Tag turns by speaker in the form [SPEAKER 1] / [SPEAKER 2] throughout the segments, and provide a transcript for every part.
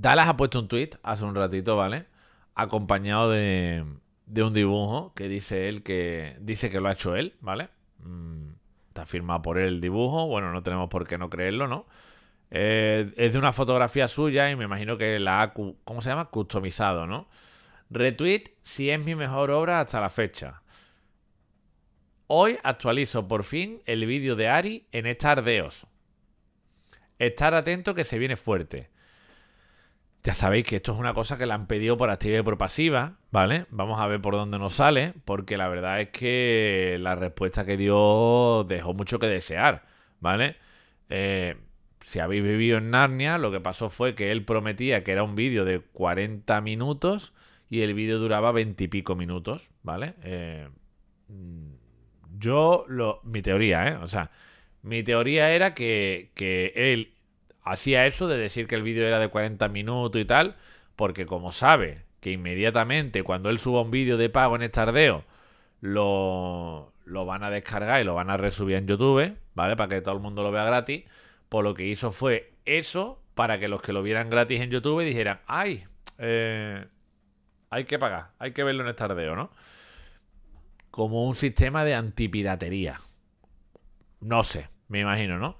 [SPEAKER 1] Dallas ha puesto un tweet hace un ratito, ¿vale? Acompañado de, un dibujo que dice él que dice que lo ha hecho él, ¿vale? Mm, está firmado por él el dibujo, bueno, no tenemos por qué no creerlo, ¿no? Eh, es de una fotografía suya y me imagino que la ha, ¿cómo se llama? Customizado, ¿no? Retweet si es mi mejor obra hasta la fecha. Hoy actualizo por fin el vídeo de Ari en Estardeos. Estar atento que se viene fuerte. Ya sabéis que esto es una cosa que la han pedido por activa y por pasiva, ¿vale? Vamos a ver por dónde nos sale, porque la verdad es que la respuesta que dio dejó mucho que desear, ¿vale? Eh, si habéis vivido en Narnia, lo que pasó fue que él prometía que era un vídeo de 40 minutos y el vídeo duraba 20 y pico minutos, ¿vale? Eh, mm, yo, lo, mi teoría, ¿eh? O sea, mi teoría era que, que él hacía eso de decir que el vídeo era de 40 minutos y tal, porque como sabe que inmediatamente cuando él suba un vídeo de pago en Estardeo, lo, van a descargar y lo van a resubir en YouTube, ¿vale? Para que todo el mundo lo vea gratis. Por pues lo que hizo fue eso para que los que lo vieran gratis en YouTube dijeran, ay, eh, hay que pagar, hay que verlo en Estardeo, ¿no? Como un sistema de antipiratería. No sé, me imagino, ¿no?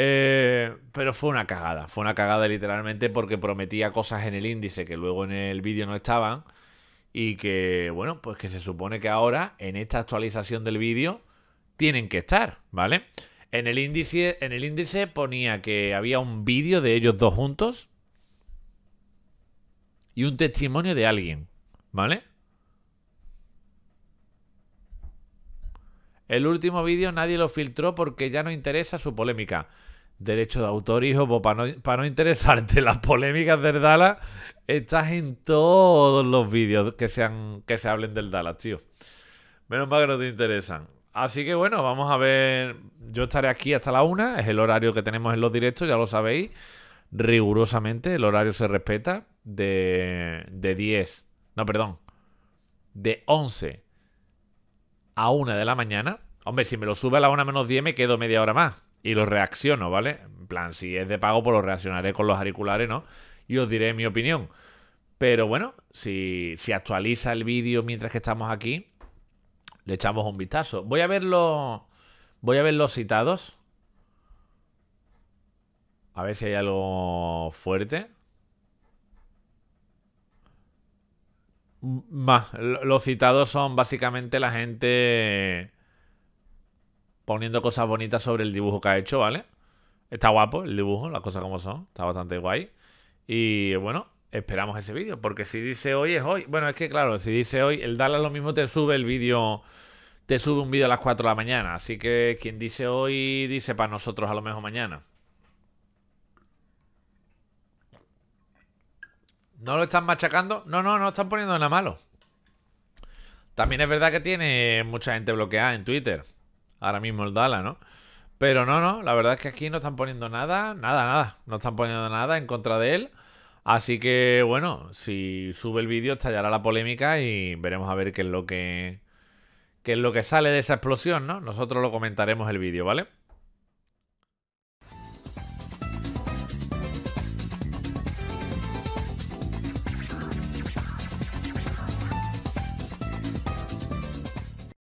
[SPEAKER 1] Eh, pero fue una cagada, fue una cagada literalmente porque prometía cosas en el índice que luego en el vídeo no estaban y que, bueno, pues que se supone que ahora en esta actualización del vídeo tienen que estar, ¿vale? En el índice, en el índice ponía que había un vídeo de ellos dos juntos y un testimonio de alguien, ¿vale? El último vídeo nadie lo filtró porque ya no interesa su polémica. Derecho de autor, hijo, para no, interesarte las polémicas del Dala, estás en todos los vídeos que, sean, que se hablen del Dallas, tío. Menos mal que no te interesan. Así que bueno, vamos a ver. Yo estaré aquí hasta la una. Es el horario que tenemos en los directos, ya lo sabéis. Rigurosamente, el horario se respeta. De, de 10. No, perdón. De 11 a una de la mañana, hombre, si me lo sube a la una menos 10 me quedo media hora más y lo reacciono, ¿vale? En plan, si es de pago, pues lo reaccionaré con los auriculares, ¿no? Y os diré mi opinión. Pero bueno, si, si actualiza el vídeo mientras que estamos aquí, le echamos un vistazo. Voy a verlo. Voy a ver los citados. A ver si hay algo fuerte. más los citados son básicamente la gente poniendo cosas bonitas sobre el dibujo que ha hecho, ¿vale? Está guapo el dibujo, las cosas como son, está bastante guay. Y bueno, esperamos ese vídeo, porque si dice hoy es hoy. Bueno, es que claro, si dice hoy, el a lo mismo te sube el vídeo, te sube un vídeo a las 4 de la mañana. Así que quien dice hoy, dice para nosotros a lo mejor mañana. No lo están machacando. No, no, no están poniendo nada malo. También es verdad que tiene mucha gente bloqueada en Twitter. Ahora mismo el Dala, ¿no? Pero no, no, la verdad es que aquí no están poniendo nada, nada, nada. No están poniendo nada en contra de él. Así que, bueno, si sube el vídeo estallará la polémica y veremos a ver qué es lo que, qué es lo que sale de esa explosión, ¿no? Nosotros lo comentaremos el vídeo, ¿vale?